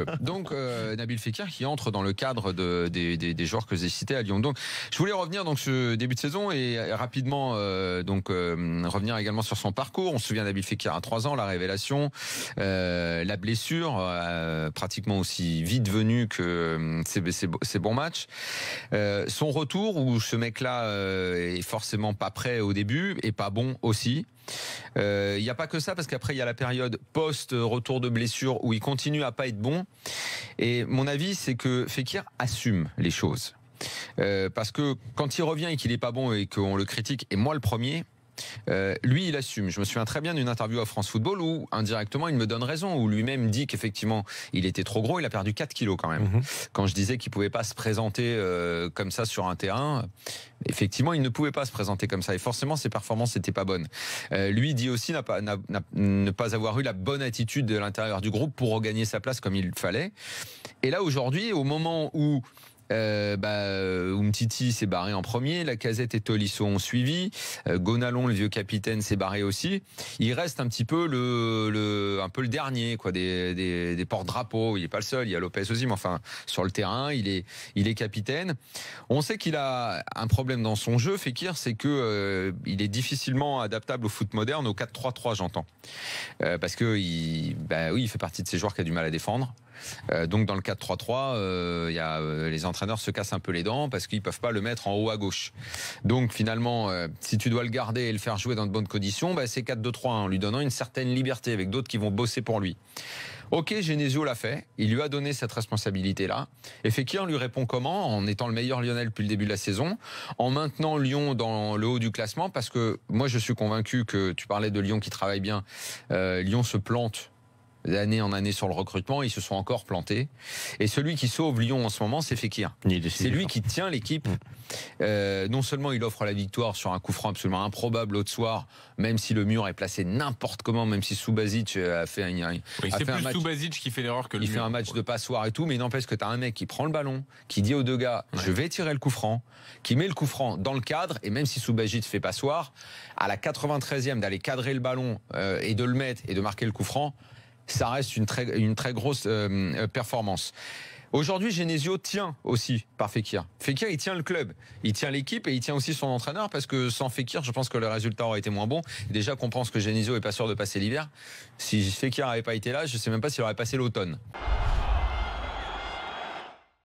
donc euh, Nabil Fekir qui entre dans le cadre des, joueurs que j'ai cités à Lyon. Donc je voulais revenir donc ce début de saison et euh, rapidement euh, donc revenir également sur son parcours. On se souvient Nabil Fekir à 3 ans, la révélation, la blessure pratiquement aussi vite venue que ces, bons matchs. son retour où ce mec-là est forcément pas prêt au début et pas bon aussi. Il euh, n'y a pas que ça, parce qu'après, il y a la période post-retour de blessure où il continue à pas être bon. Et mon avis, c'est que Fekir assume les choses. Euh, parce que quand il revient et qu'il n'est pas bon et qu'on le critique, et moi le premier, euh, lui, il assume. Je me souviens très bien d'une interview à France Football où indirectement il me donne raison, où lui-même dit qu'effectivement il était trop gros, il a perdu 4 kilos quand même. Mhm. Quand je disais qu'il pouvait pas se présenter euh, comme ça sur un terrain, effectivement il ne pouvait pas se présenter comme ça et forcément ses performances n'étaient pas bonnes. Euh, lui dit aussi ne pas avoir eu la bonne attitude de l'intérieur du groupe pour regagner sa place comme il fallait. Et là aujourd'hui, au moment où euh, bah, euh, Umtiti s'est barré en premier, La Lacazette et Tolisso ont suivi, euh, Gonalon, le vieux capitaine, s'est barré aussi. Il reste un petit peu le, un peu le dernier quoi, des, des, porte-drapeaux. Il n'est pas le seul, il y a Lopez aussi, mais enfin, sur le terrain, il est, il est capitaine. On sait qu'il a un problème dans son jeu, Fekir, c'est qu'il euh, est difficilement adaptable au foot moderne, au 4-3-3, j'entends. parce que il, bah oui, il fait partie de ces joueurs qui a du mal à défendre. Euh, donc dans le 4-3-3, euh, euh, les entraîneurs se cassent un peu les dents parce qu'ils ne peuvent pas le mettre en haut à gauche. Donc finalement, si tu dois le garder et le faire jouer dans de bonnes conditions, bah, c'est 4-2-3 en lui donnant une certaine liberté avec d'autres qui vont bosser pour lui. Ok, Genesio l'a fait, il lui a donné cette responsabilité-là. Et Fekir lui répond comment En étant le meilleur Lyonnais depuis le début de la saison, en maintenant Lyon dans le haut du classement, parce que moi je suis convaincu que tu parlais de Lyon qui travaille bien, Lyon se plante d'année en année sur le recrutement, ils se sont encore plantés. Et celui qui sauve Lyon en ce moment, c'est Fekir. C'est lui hein. qui tient l'équipe. Mm. Euh, non seulement il offre la victoire sur un coup franc absolument improbable l'autre soir, même si le mur est placé n'importe comment, même si Subasic euh, a fait un, a fait un match. qui fait l'erreur que le Il fait un match de passoire et tout, mais n'empêche que tu as un mec qui prend le ballon, qui dit aux deux gars, je vais tirer le coup franc, qui met le coup franc dans le cadre, et même si Subasic fait passoire, à la 93e d'aller cadrer le ballon euh, et de le mettre et de marquer le coup franc, ça reste une très, grosse euh, euh, performance. Aujourd'hui, Genesio tient aussi par Fekir. Fekir, il tient le club, il tient l'équipe et il tient aussi son entraîneur parce que sans Fekir, je pense que le résultat aurait été moins bon. Déjà qu'on pense que Genesio est pas sûr de passer l'hiver. Si Fekir n'avait pas été là, je sais même pas s'il aurait passé l'automne.